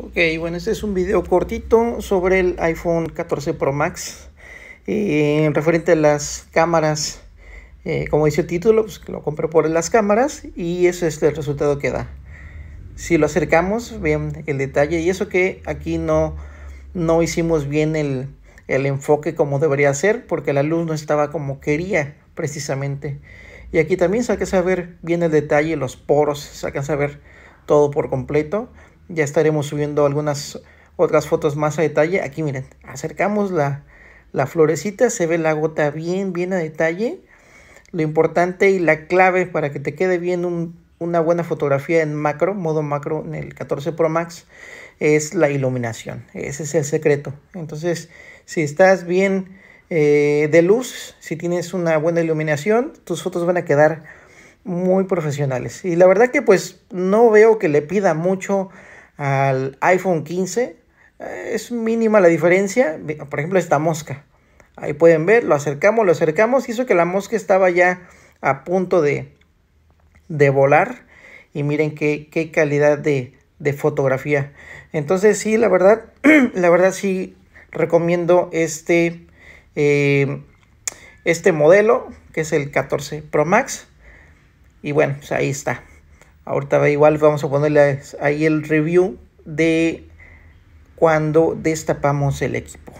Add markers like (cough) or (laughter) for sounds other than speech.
Ok, bueno, este es un video cortito sobre el iPhone 14 Pro Max. en eh, referente a las cámaras, eh, como dice el título, pues lo compré por las cámaras y ese es el resultado que da. Si lo acercamos, vean el detalle. Y eso que aquí no, no hicimos bien el, el enfoque como debería ser, porque la luz no estaba como quería precisamente. Y aquí también se alcanza a ver bien el detalle, los poros, se alcanza a ver todo por completo. Ya estaremos subiendo algunas otras fotos más a detalle. Aquí miren, acercamos la, la florecita, se ve la gota bien, bien a detalle. Lo importante y la clave para que te quede bien una buena fotografía en macro, modo macro en el 14 Pro Max, es la iluminación. Ese es el secreto. Entonces, si estás bien eh, de luz, si tienes una buena iluminación, tus fotos van a quedar muy profesionales. Y la verdad que pues no veo que le pida mucho al iPhone 15 eh, es mínima la diferencia. Por ejemplo, esta mosca. Ahí pueden ver, lo acercamos, lo acercamos. Hizo que la mosca estaba ya a punto de, de volar. Y miren qué, qué calidad de, de, fotografía. Entonces, sí, la verdad, (clears throat) la verdad sí recomiendo este, em, este modelo, que es el 14 Pro Max. Y bueno, pues ahí está. Ahorita igual vamos a ponerle ahí el review de cuando destapamos el equipo.